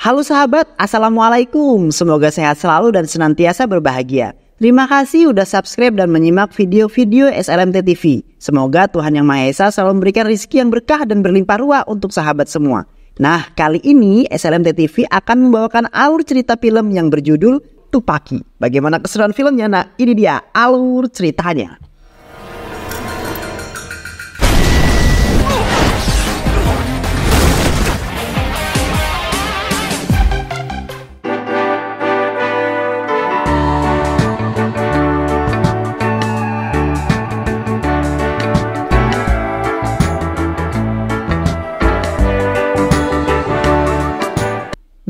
Halo sahabat, Assalamualaikum. Semoga sehat selalu dan senantiasa berbahagia. Terima kasih sudah subscribe dan menyimak video-video SLMT TV. Semoga Tuhan Yang Maha Esa selalu memberikan rezeki yang berkah dan berlimpah ruah untuk sahabat semua. Nah, kali ini SLMT TV akan membawakan alur cerita film yang berjudul Tupaki. Bagaimana keseruan filmnya? Nah ini dia alur ceritanya.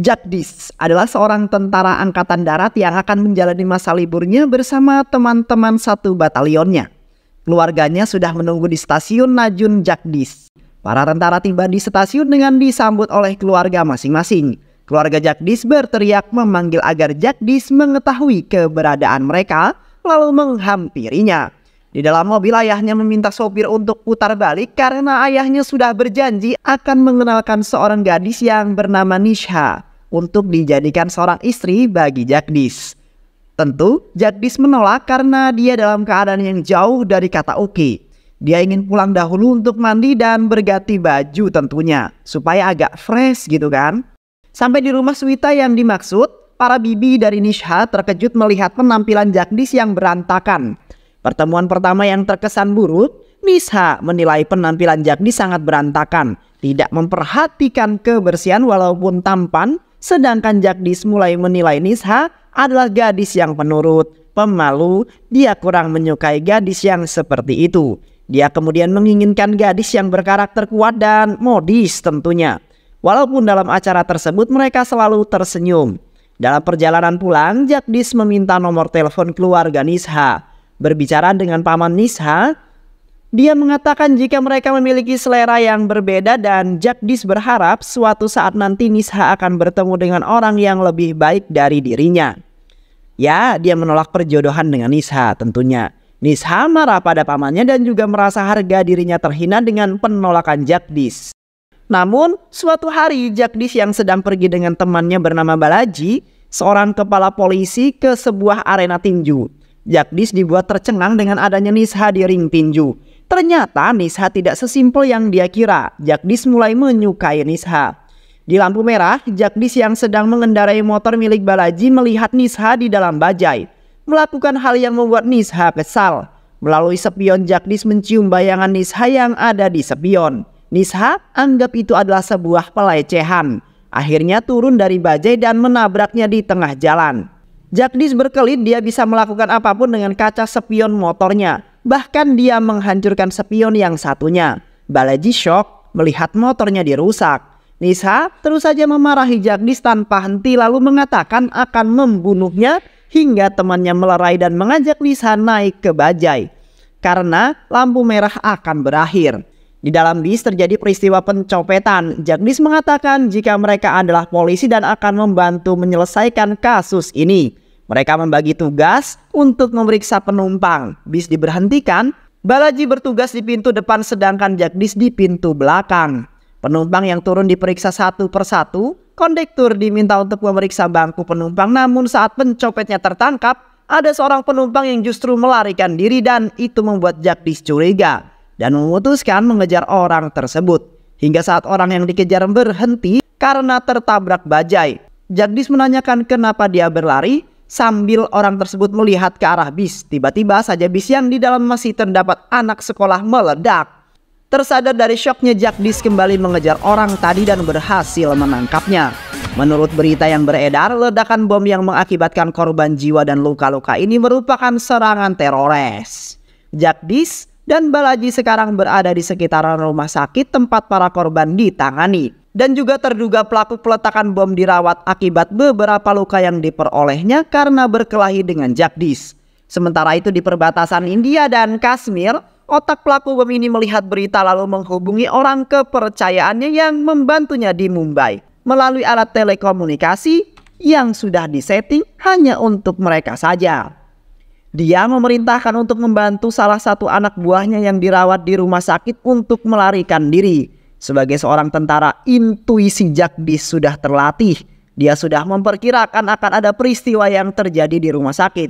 Jagdis adalah seorang tentara angkatan darat yang akan menjalani masa liburnya bersama teman-teman satu batalionnya. Keluarganya sudah menunggu di stasiun Najun Jagdis. Para tentara tiba di stasiun dengan disambut oleh keluarga masing-masing. Keluarga Jagdis berteriak memanggil agar Jagdis mengetahui keberadaan mereka lalu menghampirinya. Di dalam mobil ayahnya meminta sopir untuk putar balik karena ayahnya sudah berjanji akan mengenalkan seorang gadis yang bernama Nisha untuk dijadikan seorang istri bagi Jagdis. Tentu, Jagdis menolak karena dia dalam keadaan yang jauh dari kata oke. Okay. Dia ingin pulang dahulu untuk mandi dan berganti baju tentunya, supaya agak fresh gitu kan. Sampai di rumah Swita yang dimaksud, para bibi dari Nisha terkejut melihat penampilan Jagdis yang berantakan. Pertemuan pertama yang terkesan buruk, Nisha menilai penampilan Jagdis sangat berantakan, tidak memperhatikan kebersihan walaupun tampan, Sedangkan Jagdis mulai menilai Nisha adalah gadis yang penurut, pemalu, dia kurang menyukai gadis yang seperti itu. Dia kemudian menginginkan gadis yang berkarakter kuat dan modis tentunya. Walaupun dalam acara tersebut mereka selalu tersenyum. Dalam perjalanan pulang, Jagdis meminta nomor telepon keluarga Nisha. Berbicara dengan paman Nisha, dia mengatakan jika mereka memiliki selera yang berbeda dan Jagdish berharap suatu saat nanti Nisha akan bertemu dengan orang yang lebih baik dari dirinya. Ya, dia menolak perjodohan dengan Nisha tentunya. Nisha marah pada pamannya dan juga merasa harga dirinya terhina dengan penolakan Jagdish. Namun, suatu hari Jagdish yang sedang pergi dengan temannya bernama Balaji, seorang kepala polisi ke sebuah arena tinju. Jagdish dibuat tercengang dengan adanya Nisha di ring tinju. Ternyata Nisha tidak sesimpel yang dia kira. Jagdis mulai menyukai Nisha. Di lampu merah, Jagdis yang sedang mengendarai motor milik Balaji melihat Nisha di dalam bajai. Melakukan hal yang membuat Nisha kesal. Melalui sepion Jagdis mencium bayangan Nisha yang ada di sepion. Nisha anggap itu adalah sebuah pelecehan. Akhirnya turun dari bajai dan menabraknya di tengah jalan. Jagdis berkelit dia bisa melakukan apapun dengan kaca sepion motornya. Bahkan dia menghancurkan spion yang satunya. Balaji shock melihat motornya dirusak. Nisa terus saja memarahi Jagdis tanpa henti lalu mengatakan akan membunuhnya hingga temannya melerai dan mengajak Nisa naik ke bajai. Karena lampu merah akan berakhir. Di dalam bis terjadi peristiwa pencopetan. Jagdis mengatakan jika mereka adalah polisi dan akan membantu menyelesaikan kasus ini. Mereka membagi tugas untuk memeriksa penumpang. Bis diberhentikan, Balaji bertugas di pintu depan sedangkan Jagdis di pintu belakang. Penumpang yang turun diperiksa satu persatu, kondektur diminta untuk memeriksa bangku penumpang namun saat pencopetnya tertangkap, ada seorang penumpang yang justru melarikan diri dan itu membuat Jagdis curiga dan memutuskan mengejar orang tersebut. Hingga saat orang yang dikejar berhenti karena tertabrak bajai. Jagdis menanyakan kenapa dia berlari sambil orang tersebut melihat ke arah bis. Tiba-tiba saja bis yang di dalam masih terdapat anak sekolah meledak. Tersadar dari syoknya Jakdis kembali mengejar orang tadi dan berhasil menangkapnya. Menurut berita yang beredar, ledakan bom yang mengakibatkan korban jiwa dan luka-luka ini merupakan serangan teroris. Jakdis dan Balaji sekarang berada di sekitaran rumah sakit tempat para korban ditangani dan juga terduga pelaku peletakan bom dirawat akibat beberapa luka yang diperolehnya karena berkelahi dengan Jagdis. Sementara itu di perbatasan India dan Kashmir, otak pelaku bom ini melihat berita lalu menghubungi orang kepercayaannya yang membantunya di Mumbai melalui alat telekomunikasi yang sudah disetting hanya untuk mereka saja. Dia memerintahkan untuk membantu salah satu anak buahnya yang dirawat di rumah sakit untuk melarikan diri. Sebagai seorang tentara, intuisi Jagdis sudah terlatih. Dia sudah memperkirakan akan ada peristiwa yang terjadi di rumah sakit.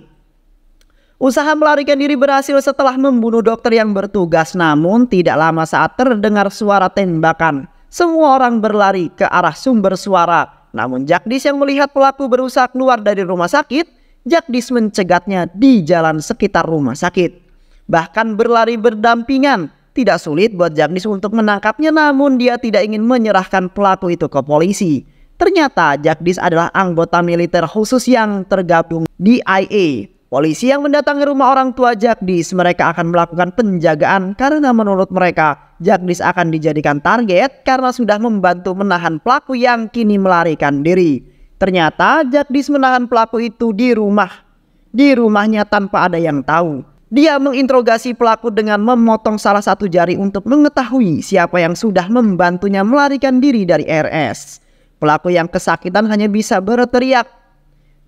Usaha melarikan diri berhasil setelah membunuh dokter yang bertugas namun tidak lama saat terdengar suara tembakan. Semua orang berlari ke arah sumber suara. Namun Jagdis yang melihat pelaku berusaha keluar dari rumah sakit, Jagdis mencegatnya di jalan sekitar rumah sakit. Bahkan berlari berdampingan tidak sulit buat Jagnis untuk menangkapnya namun dia tidak ingin menyerahkan pelaku itu ke polisi. Ternyata Jagdis adalah anggota militer khusus yang tergabung di IA. Polisi yang mendatangi rumah orang tua Jagdis mereka akan melakukan penjagaan karena menurut mereka Jagdis akan dijadikan target karena sudah membantu menahan pelaku yang kini melarikan diri. Ternyata Jagdis menahan pelaku itu di rumah. Di rumahnya tanpa ada yang tahu. Dia menginterogasi pelaku dengan memotong salah satu jari untuk mengetahui siapa yang sudah membantunya melarikan diri dari RS. Pelaku yang kesakitan hanya bisa berteriak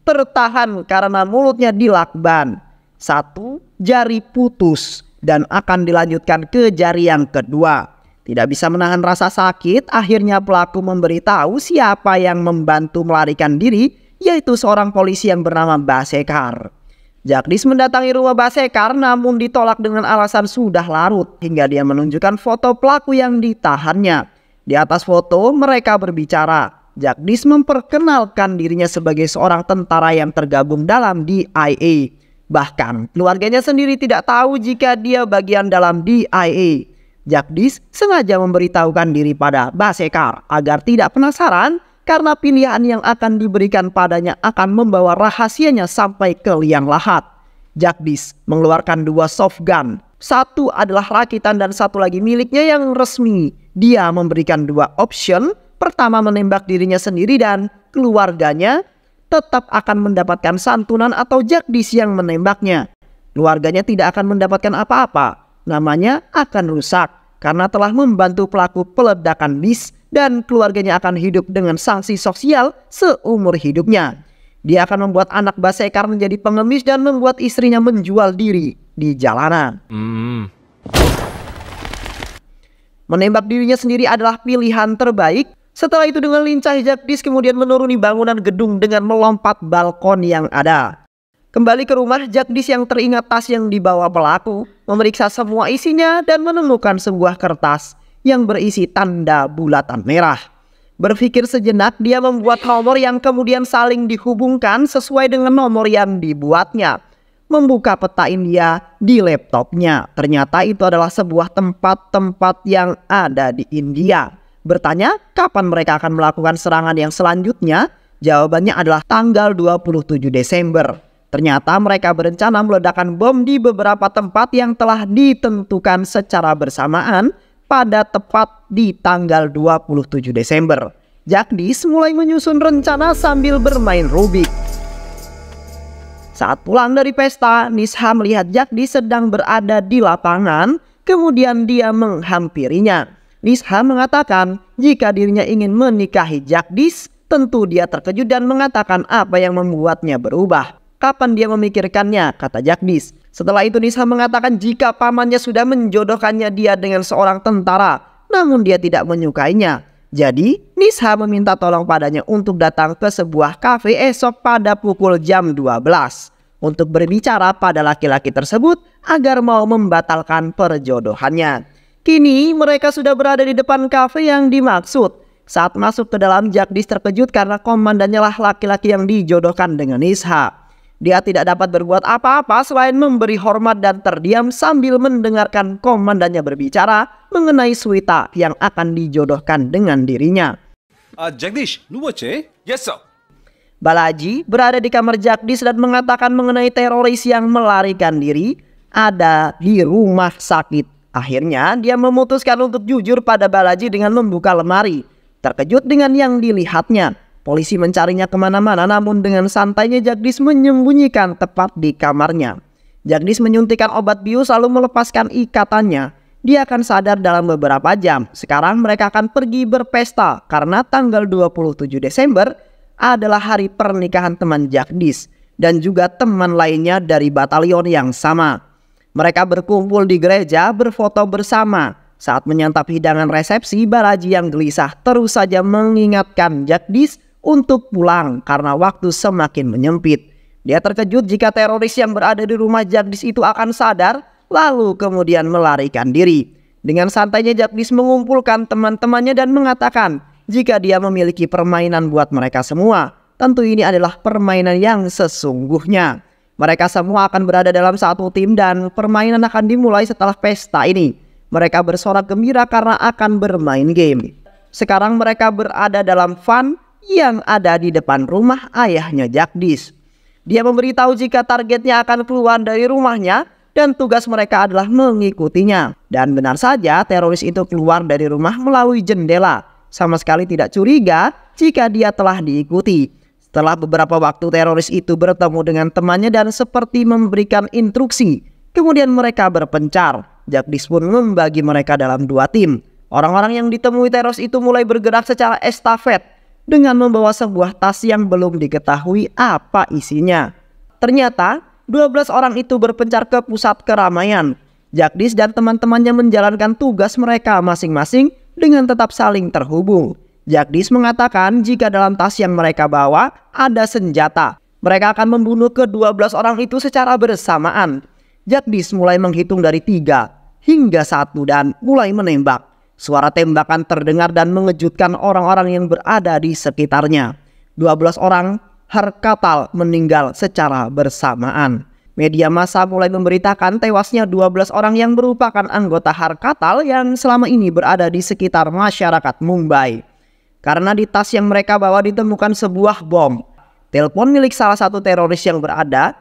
tertahan karena mulutnya dilakban. Satu, jari putus dan akan dilanjutkan ke jari yang kedua. Tidak bisa menahan rasa sakit, akhirnya pelaku memberitahu siapa yang membantu melarikan diri, yaitu seorang polisi yang bernama Basekar. Jagdis mendatangi rumah Basekar namun ditolak dengan alasan sudah larut hingga dia menunjukkan foto pelaku yang ditahannya. Di atas foto mereka berbicara. Jagdis memperkenalkan dirinya sebagai seorang tentara yang tergabung dalam DIA. Bahkan keluarganya sendiri tidak tahu jika dia bagian dalam DIA. Jagdis sengaja memberitahukan diri pada Basekar agar tidak penasaran karena pilihan yang akan diberikan padanya akan membawa rahasianya sampai ke liang lahat. Jagdis mengeluarkan dua soft gun, Satu adalah rakitan dan satu lagi miliknya yang resmi. Dia memberikan dua option. Pertama menembak dirinya sendiri dan keluarganya tetap akan mendapatkan santunan atau jagdis yang menembaknya. Keluarganya tidak akan mendapatkan apa-apa. Namanya akan rusak karena telah membantu pelaku peledakan bis dan keluarganya akan hidup dengan sanksi sosial seumur hidupnya. Dia akan membuat anak Basekar menjadi pengemis dan membuat istrinya menjual diri di jalanan. Mm. Menembak dirinya sendiri adalah pilihan terbaik. Setelah itu dengan lincah Jagdis kemudian menuruni bangunan gedung dengan melompat balkon yang ada. Kembali ke rumah, Jagdis yang teringat tas yang dibawa pelaku, memeriksa semua isinya dan menemukan sebuah kertas yang berisi tanda bulatan merah. Berpikir sejenak, dia membuat nomor yang kemudian saling dihubungkan sesuai dengan nomor yang dibuatnya. Membuka peta India di laptopnya. Ternyata itu adalah sebuah tempat-tempat yang ada di India. Bertanya kapan mereka akan melakukan serangan yang selanjutnya? Jawabannya adalah tanggal 27 Desember. Ternyata mereka berencana meledakkan bom di beberapa tempat yang telah ditentukan secara bersamaan pada tepat di tanggal 27 Desember. Jagdis mulai menyusun rencana sambil bermain Rubik. Saat pulang dari pesta, Nisha melihat Jagdis sedang berada di lapangan, kemudian dia menghampirinya. Nisha mengatakan jika dirinya ingin menikahi Jagdis, tentu dia terkejut dan mengatakan apa yang membuatnya berubah kapan dia memikirkannya, kata Jagdis. Setelah itu Nisa mengatakan jika pamannya sudah menjodohkannya dia dengan seorang tentara, namun dia tidak menyukainya. Jadi, Nisa meminta tolong padanya untuk datang ke sebuah kafe esok pada pukul jam 12 untuk berbicara pada laki-laki tersebut agar mau membatalkan perjodohannya. Kini mereka sudah berada di depan kafe yang dimaksud. Saat masuk ke dalam, Jagdis terkejut karena komandannya lah laki-laki yang dijodohkan dengan Nisha. Dia tidak dapat berbuat apa-apa selain memberi hormat dan terdiam sambil mendengarkan komandannya berbicara mengenai suita yang akan dijodohkan dengan dirinya. Uh, Jagdish, lu baca? Yes, sir. Balaji berada di kamar Jagdish dan mengatakan mengenai teroris yang melarikan diri ada di rumah sakit. Akhirnya dia memutuskan untuk jujur pada Balaji dengan membuka lemari. Terkejut dengan yang dilihatnya, Polisi mencarinya kemana-mana namun dengan santainya Jagdis menyembunyikan tepat di kamarnya. Jagdis menyuntikkan obat bius lalu melepaskan ikatannya. Dia akan sadar dalam beberapa jam. Sekarang mereka akan pergi berpesta karena tanggal 27 Desember adalah hari pernikahan teman Jagdis dan juga teman lainnya dari batalion yang sama. Mereka berkumpul di gereja berfoto bersama. Saat menyantap hidangan resepsi, Baraji yang gelisah terus saja mengingatkan Jagdis untuk pulang karena waktu semakin menyempit. Dia terkejut jika teroris yang berada di rumah Jagdis itu akan sadar lalu kemudian melarikan diri. Dengan santainya Jagdis mengumpulkan teman-temannya dan mengatakan jika dia memiliki permainan buat mereka semua. Tentu ini adalah permainan yang sesungguhnya. Mereka semua akan berada dalam satu tim dan permainan akan dimulai setelah pesta ini. Mereka bersorak gembira karena akan bermain game. Sekarang mereka berada dalam fun yang ada di depan rumah ayahnya Jagdis. Dia memberitahu jika targetnya akan keluar dari rumahnya dan tugas mereka adalah mengikutinya. Dan benar saja teroris itu keluar dari rumah melalui jendela. Sama sekali tidak curiga jika dia telah diikuti. Setelah beberapa waktu teroris itu bertemu dengan temannya dan seperti memberikan instruksi. Kemudian mereka berpencar. Jagdis pun membagi mereka dalam dua tim. Orang-orang yang ditemui teroris itu mulai bergerak secara estafet dengan membawa sebuah tas yang belum diketahui apa isinya. Ternyata, 12 orang itu berpencar ke pusat keramaian. Jagdis dan teman-temannya menjalankan tugas mereka masing-masing dengan tetap saling terhubung. Jagdis mengatakan jika dalam tas yang mereka bawa ada senjata. Mereka akan membunuh ke-12 orang itu secara bersamaan. Jagdis mulai menghitung dari tiga hingga satu dan mulai menembak. Suara tembakan terdengar dan mengejutkan orang-orang yang berada di sekitarnya. 12 orang Harkatal meninggal secara bersamaan. Media massa mulai memberitakan tewasnya 12 orang yang merupakan anggota Harkatal yang selama ini berada di sekitar masyarakat Mumbai. Karena di tas yang mereka bawa ditemukan sebuah bom. Telepon milik salah satu teroris yang berada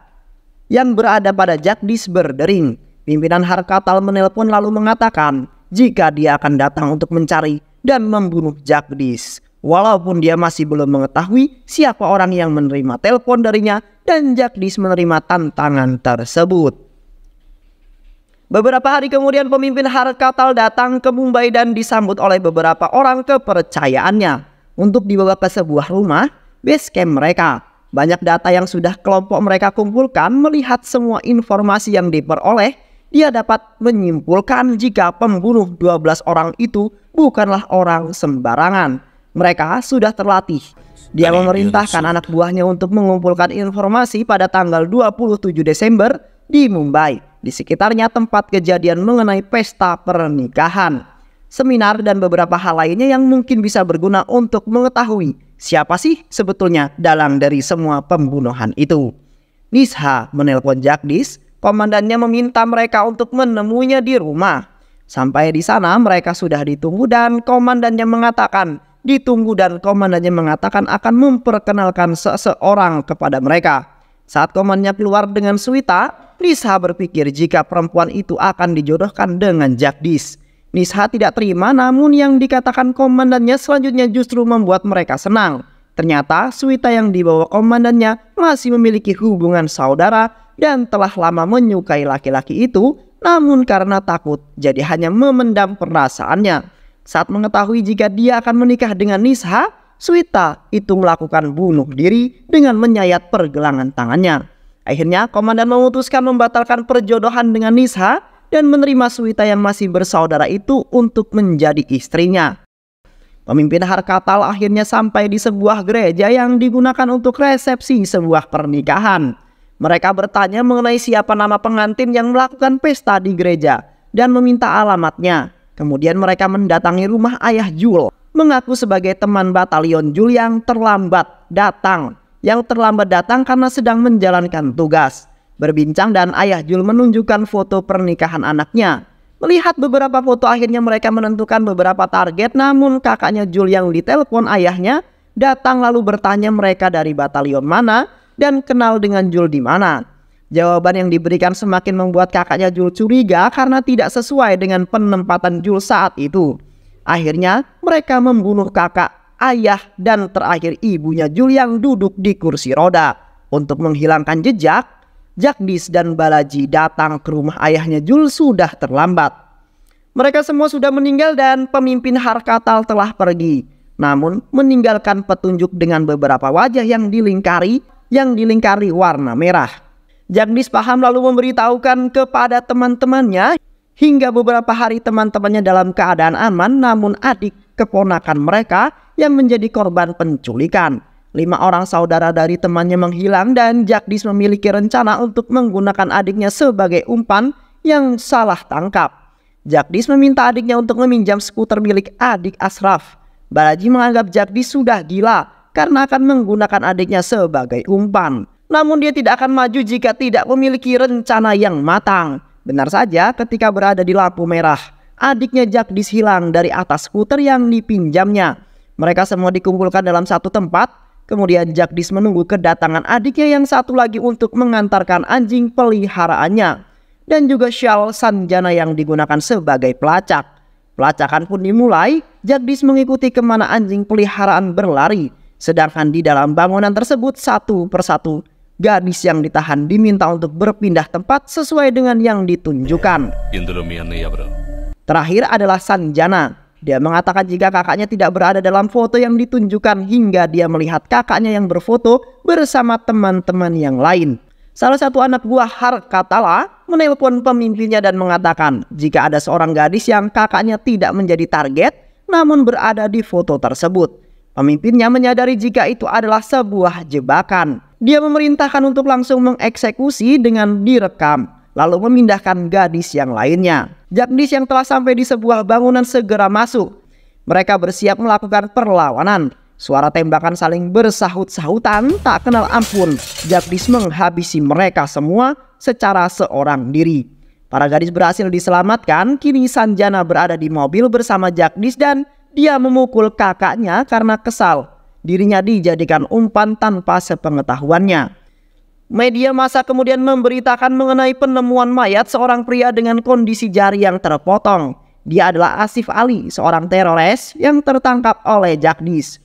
yang berada pada Jagdish berdering. Pimpinan Harkatal menelpon lalu mengatakan, jika dia akan datang untuk mencari dan membunuh Jagdis. Walaupun dia masih belum mengetahui siapa orang yang menerima telepon darinya dan Jagdis menerima tantangan tersebut. Beberapa hari kemudian pemimpin Harkatal datang ke Mumbai dan disambut oleh beberapa orang kepercayaannya untuk dibawa ke sebuah rumah base camp mereka. Banyak data yang sudah kelompok mereka kumpulkan melihat semua informasi yang diperoleh dia dapat menyimpulkan jika pembunuh 12 orang itu bukanlah orang sembarangan. Mereka sudah terlatih. Dia memerintahkan anak buahnya untuk mengumpulkan informasi pada tanggal 27 Desember di Mumbai, di sekitarnya tempat kejadian mengenai pesta pernikahan. Seminar dan beberapa hal lainnya yang mungkin bisa berguna untuk mengetahui siapa sih sebetulnya dalang dari semua pembunuhan itu. Nisha menelpon Jagdis Komandannya meminta mereka untuk menemunya di rumah. Sampai di sana mereka sudah ditunggu dan komandannya mengatakan, ditunggu dan komandannya mengatakan akan memperkenalkan seseorang kepada mereka. Saat komandannya keluar dengan Swita, Nisha berpikir jika perempuan itu akan dijodohkan dengan Jagdis. Nisha tidak terima namun yang dikatakan komandannya selanjutnya justru membuat mereka senang. Ternyata Suita yang dibawa komandannya masih memiliki hubungan saudara dan telah lama menyukai laki-laki itu namun karena takut jadi hanya memendam perasaannya. Saat mengetahui jika dia akan menikah dengan Nisha, Suita itu melakukan bunuh diri dengan menyayat pergelangan tangannya. Akhirnya komandan memutuskan membatalkan perjodohan dengan Nisha dan menerima Suita yang masih bersaudara itu untuk menjadi istrinya. Pemimpin Harkatal akhirnya sampai di sebuah gereja yang digunakan untuk resepsi sebuah pernikahan. Mereka bertanya mengenai siapa nama pengantin yang melakukan pesta di gereja dan meminta alamatnya. Kemudian mereka mendatangi rumah ayah Jul, mengaku sebagai teman batalion Jul yang terlambat datang. Yang terlambat datang karena sedang menjalankan tugas. Berbincang dan ayah Jul menunjukkan foto pernikahan anaknya Melihat beberapa foto akhirnya mereka menentukan beberapa target namun kakaknya Jul yang ditelepon ayahnya datang lalu bertanya mereka dari batalion mana dan kenal dengan Jul di mana. Jawaban yang diberikan semakin membuat kakaknya Jul curiga karena tidak sesuai dengan penempatan Jul saat itu. Akhirnya mereka membunuh kakak, ayah, dan terakhir ibunya Jul yang duduk di kursi roda. Untuk menghilangkan jejak, Jagdis dan Balaji datang ke rumah ayahnya Jul sudah terlambat. Mereka semua sudah meninggal dan pemimpin Harkatal telah pergi. Namun meninggalkan petunjuk dengan beberapa wajah yang dilingkari, yang dilingkari warna merah. Jagdis paham lalu memberitahukan kepada teman-temannya hingga beberapa hari teman-temannya dalam keadaan aman namun adik keponakan mereka yang menjadi korban penculikan Lima orang saudara dari temannya menghilang dan Jakdis memiliki rencana untuk menggunakan adiknya sebagai umpan yang salah tangkap. Jakdis meminta adiknya untuk meminjam skuter milik adik Asraf. Balaji menganggap Jakdis sudah gila karena akan menggunakan adiknya sebagai umpan. Namun dia tidak akan maju jika tidak memiliki rencana yang matang. Benar saja ketika berada di lampu merah, adiknya Jakdis hilang dari atas skuter yang dipinjamnya. Mereka semua dikumpulkan dalam satu tempat Kemudian Jagdis menunggu kedatangan adiknya yang satu lagi untuk mengantarkan anjing peliharaannya dan juga shawl sanjana yang digunakan sebagai pelacak. Pelacakan pun dimulai, Jagdis mengikuti kemana anjing peliharaan berlari. Sedangkan di dalam bangunan tersebut satu persatu, gadis yang ditahan diminta untuk berpindah tempat sesuai dengan yang ditunjukkan. Terakhir adalah Sanjana dia mengatakan jika kakaknya tidak berada dalam foto yang ditunjukkan hingga dia melihat kakaknya yang berfoto bersama teman-teman yang lain. Salah satu anak buah Harkatala menelpon pemimpinnya dan mengatakan jika ada seorang gadis yang kakaknya tidak menjadi target namun berada di foto tersebut. Pemimpinnya menyadari jika itu adalah sebuah jebakan. Dia memerintahkan untuk langsung mengeksekusi dengan direkam lalu memindahkan gadis yang lainnya. Jagdis yang telah sampai di sebuah bangunan segera masuk. Mereka bersiap melakukan perlawanan. Suara tembakan saling bersahut-sahutan tak kenal ampun. Jagdis menghabisi mereka semua secara seorang diri. Para gadis berhasil diselamatkan, kini Sanjana berada di mobil bersama Jagdis dan dia memukul kakaknya karena kesal. Dirinya dijadikan umpan tanpa sepengetahuannya. Media massa kemudian memberitakan mengenai penemuan mayat seorang pria dengan kondisi jari yang terpotong. Dia adalah Asif Ali, seorang teroris yang tertangkap oleh Jakdis.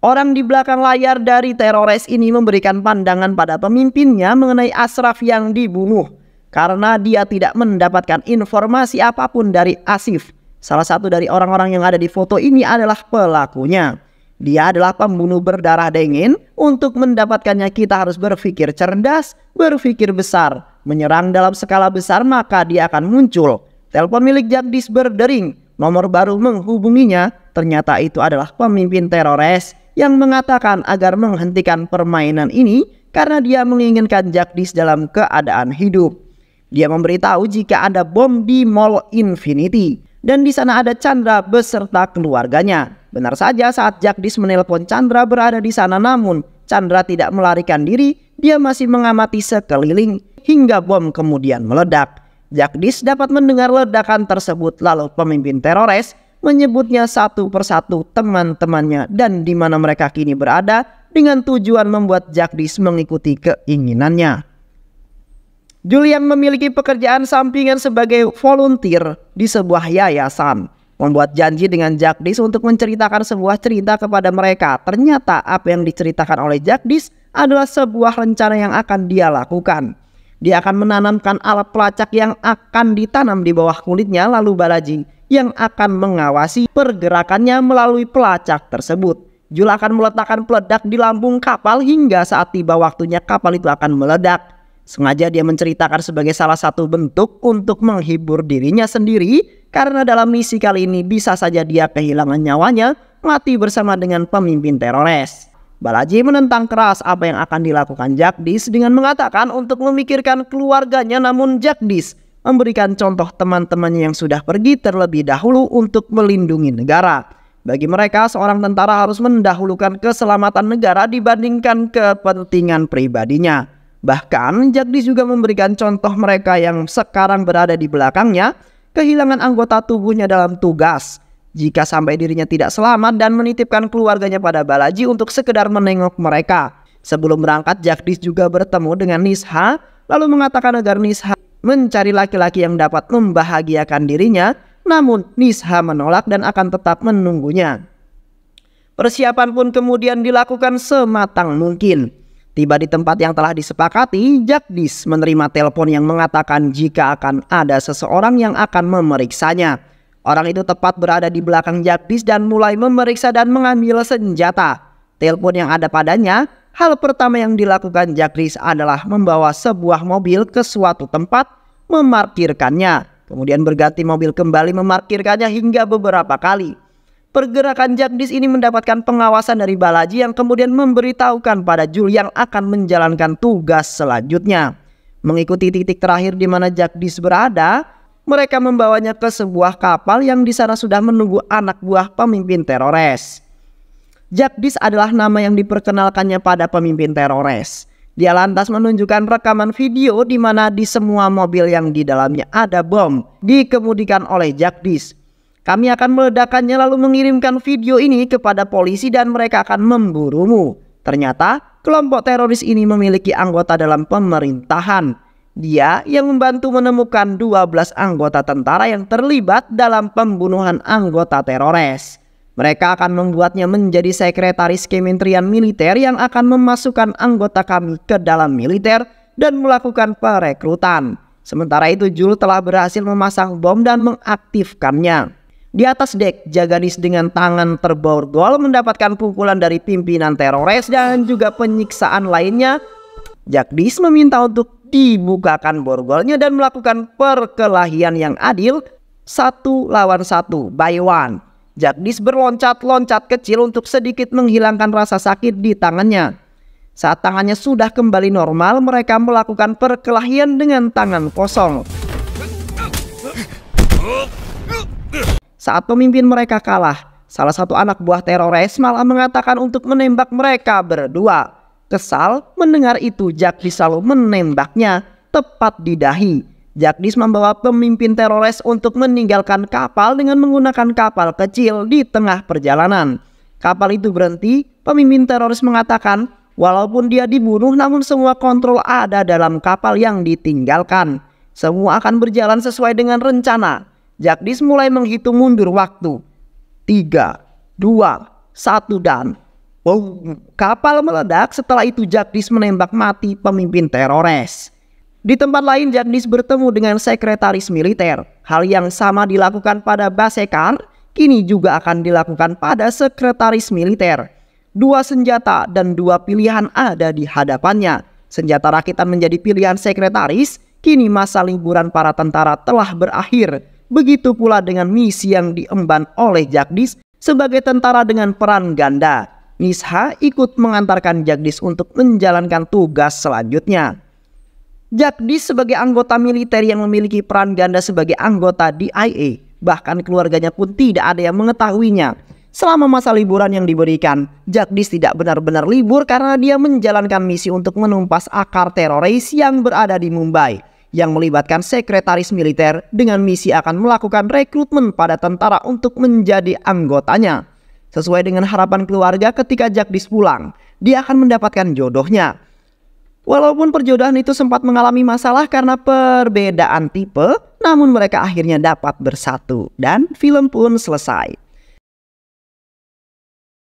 Orang di belakang layar dari teroris ini memberikan pandangan pada pemimpinnya mengenai Asraf yang dibunuh karena dia tidak mendapatkan informasi apapun dari Asif. Salah satu dari orang-orang yang ada di foto ini adalah pelakunya. Dia adalah pembunuh berdarah dingin. Untuk mendapatkannya kita harus berpikir cerdas, berpikir besar. Menyerang dalam skala besar maka dia akan muncul. Telepon milik Jagdis berdering. Nomor baru menghubunginya. Ternyata itu adalah pemimpin teroris yang mengatakan agar menghentikan permainan ini karena dia menginginkan Jagdis dalam keadaan hidup. Dia memberitahu jika ada bom di Mall Infinity dan di sana ada Chandra beserta keluarganya. Benar saja saat Jagdis menelpon Chandra berada di sana namun Chandra tidak melarikan diri, dia masih mengamati sekeliling hingga bom kemudian meledak. Jagdis dapat mendengar ledakan tersebut lalu pemimpin teroris menyebutnya satu persatu teman-temannya dan di mana mereka kini berada dengan tujuan membuat Jagdis mengikuti keinginannya. Julian memiliki pekerjaan sampingan sebagai volunteer di sebuah yayasan membuat janji dengan Jagdis untuk menceritakan sebuah cerita kepada mereka. Ternyata apa yang diceritakan oleh Jagdis adalah sebuah rencana yang akan dia lakukan. Dia akan menanamkan alat pelacak yang akan ditanam di bawah kulitnya lalu Balaji yang akan mengawasi pergerakannya melalui pelacak tersebut. Jul akan meletakkan peledak di lambung kapal hingga saat tiba waktunya kapal itu akan meledak. Sengaja dia menceritakan sebagai salah satu bentuk untuk menghibur dirinya sendiri karena dalam misi kali ini bisa saja dia kehilangan nyawanya mati bersama dengan pemimpin teroris. Balaji menentang keras apa yang akan dilakukan Jagdis dengan mengatakan untuk memikirkan keluarganya namun Jagdis memberikan contoh teman-temannya yang sudah pergi terlebih dahulu untuk melindungi negara. Bagi mereka, seorang tentara harus mendahulukan keselamatan negara dibandingkan kepentingan pribadinya. Bahkan Jagdis juga memberikan contoh mereka yang sekarang berada di belakangnya kehilangan anggota tubuhnya dalam tugas. Jika sampai dirinya tidak selamat dan menitipkan keluarganya pada Balaji untuk sekedar menengok mereka. Sebelum berangkat Jagdis juga bertemu dengan Nisha lalu mengatakan agar Nisha mencari laki-laki yang dapat membahagiakan dirinya namun Nisha menolak dan akan tetap menunggunya. Persiapan pun kemudian dilakukan sematang mungkin. Tiba di tempat yang telah disepakati, Jagdis menerima telepon yang mengatakan jika akan ada seseorang yang akan memeriksanya. Orang itu tepat berada di belakang Jagdis dan mulai memeriksa dan mengambil senjata. Telepon yang ada padanya, hal pertama yang dilakukan Jagdis adalah membawa sebuah mobil ke suatu tempat, memarkirkannya. Kemudian berganti mobil kembali memarkirkannya hingga beberapa kali. Pergerakan Jagdis ini mendapatkan pengawasan dari Balaji yang kemudian memberitahukan pada Jul yang akan menjalankan tugas selanjutnya. Mengikuti titik terakhir di mana Jagdis berada, mereka membawanya ke sebuah kapal yang di sana sudah menunggu anak buah pemimpin teroris. Jagdis adalah nama yang diperkenalkannya pada pemimpin teroris. Dia lantas menunjukkan rekaman video di mana di semua mobil yang di dalamnya ada bom dikemudikan oleh Jagdis. Kami akan meledakannya lalu mengirimkan video ini kepada polisi dan mereka akan memburumu. Ternyata kelompok teroris ini memiliki anggota dalam pemerintahan. Dia yang membantu menemukan 12 anggota tentara yang terlibat dalam pembunuhan anggota teroris. Mereka akan membuatnya menjadi sekretaris Kementerian Militer yang akan memasukkan anggota kami ke dalam militer dan melakukan perekrutan. Sementara itu Jul telah berhasil memasang bom dan mengaktifkannya. Di atas dek, Jaganis dengan tangan terborgol mendapatkan pukulan dari pimpinan teroris dan juga penyiksaan lainnya. Jagdis meminta untuk dibukakan borgolnya dan melakukan perkelahian yang adil satu lawan satu by one. Jagdis berloncat-loncat kecil untuk sedikit menghilangkan rasa sakit di tangannya. Saat tangannya sudah kembali normal, mereka melakukan perkelahian dengan tangan kosong. Saat pemimpin mereka kalah, salah satu anak buah teroris malah mengatakan untuk menembak mereka berdua. Kesal mendengar itu, Jagdis selalu menembaknya tepat di dahi. Jakdis membawa pemimpin teroris untuk meninggalkan kapal dengan menggunakan kapal kecil di tengah perjalanan. Kapal itu berhenti, pemimpin teroris mengatakan, walaupun dia dibunuh namun semua kontrol ada dalam kapal yang ditinggalkan. Semua akan berjalan sesuai dengan rencana. Jagdis mulai menghitung mundur waktu. Tiga, dua, satu dan... Wow, kapal meledak setelah itu Jagdis menembak mati pemimpin teroris. Di tempat lain Jagdis bertemu dengan sekretaris militer. Hal yang sama dilakukan pada Basekar, kini juga akan dilakukan pada sekretaris militer. Dua senjata dan dua pilihan ada di hadapannya. Senjata rakitan menjadi pilihan sekretaris, kini masa liburan para tentara telah berakhir Begitu pula dengan misi yang diemban oleh Jagdis sebagai tentara dengan peran ganda. Nisha ikut mengantarkan Jagdis untuk menjalankan tugas selanjutnya. Jagdis sebagai anggota militer yang memiliki peran ganda sebagai anggota DIA, bahkan keluarganya pun tidak ada yang mengetahuinya. Selama masa liburan yang diberikan, Jagdis tidak benar-benar libur karena dia menjalankan misi untuk menumpas akar teroris yang berada di Mumbai yang melibatkan sekretaris militer dengan misi akan melakukan rekrutmen pada tentara untuk menjadi anggotanya. Sesuai dengan harapan keluarga ketika Jagdis pulang, dia akan mendapatkan jodohnya. Walaupun perjodohan itu sempat mengalami masalah karena perbedaan tipe, namun mereka akhirnya dapat bersatu dan film pun selesai.